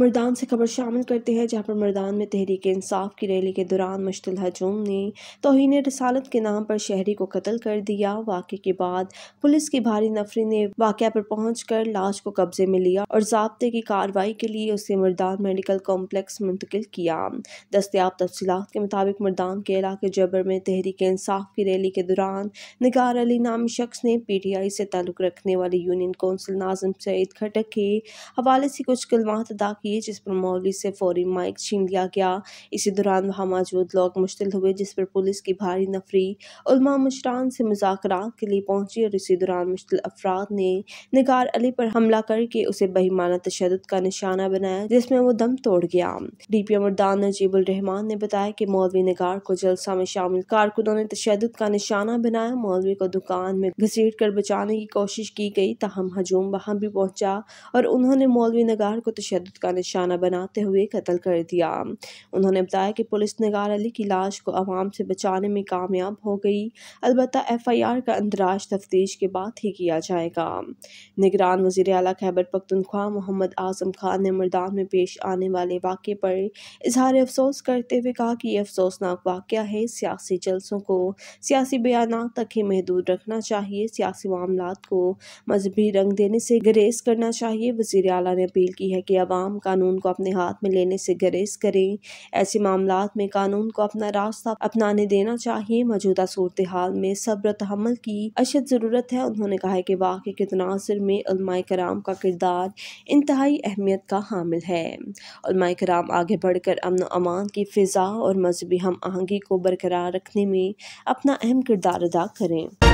मर्दान से खबर शामिल करते हैं जहाँ पर मर्दान में तहरीक इंसाफ की रैली के दौरान मुश्तल हजूम ने तोहन रसालत के नाम पर शहरी को कत्ल कर दिया वाक़े के बाद पुलिस की भारी नफरी ने वाक़ पर पहुँच कर लाश को कब्जे में लिया और जबते की कार्रवाई के लिए उसे मर्दान मेडिकल कॉम्प्लेक्स मुंतकिल किया दस्तियाब तफसीत के मुताबिक मर्दान के इलाके जबर में तहरीक इंसाफ की रैली के दौरान नगार अली नामी शख्स ने पी टी आई से ताल्लुक़ रखने वाले यूनियन कौंसिल नाजम सईद खटक के हवाले से कुछ कलमात अदा किए की जिस पर मौलवी से फौरी माइक छीन लिया गया इसी दौरान वहाँ मौजूद लोग मुश्तिल हुए जिस पर पुलिस की भारी नफरी उलमा मुशरान से मुजाकर के लिए पहुंची और इसी दौरान मुश्तिल अफराद ने निगार अली पर हमला करके उसे बहिमाना तशद का निशाना बनाया जिसमें वो दम तोड़ गया डी पी मुर्दान नजीबुल रहमान ने बताया कि मौलवी निगार को जलसा में शामिल कारकुनों ने तशद का निशाना बनाया मौलवी को दुकान में घसीट कर बचाने की कोशिश की गई तहम हजूम वहां भी पहुंचा और उन्होंने मौलवी नगार को तशद का निशाना बनाते हुए कत्ल कर दिया उन्होंने बताया कि पुलिस नगार अली की लाश को आवाम से बचाने में कामयाब हो गई अलबत् एफ आई आर का अंदराज तफ्तीश के बाद ही किया जाएगा निगरान वजीर अला खैबर पख्तनख्वा मोहम्मद आजम खान ने मरदान में पेश आने वाले वाक़े पर इजहार अफसोस करते हुए कहा कि यह अफसोसनाक वाक़ है सियासी जल्सों को सियासी बयान तक ही महदूद रखना चाहिए सियासी मामला को मजहबी रंग देने से गरेज करना चाहिए वजीर अला ने अपील की है कि आवाम का कानून को अपने हाथ में लेने से गरेज करें ऐसे मामला में कानून को अपना रास्ता अपनाने देना चाहिए मौजूदा सूरत हाल में सब्र तहमल की अशद ज़रूरत है उन्होंने कहा है कि वाकई के तनासर में कराम का किरदार इंतहाई अहमियत का हामिल है कराम आगे बढ़कर अमन अमान की फ़िज़ा और मजहबी हम आहंगी को बरकरार रखने में अपना अहम किरदार अदा करें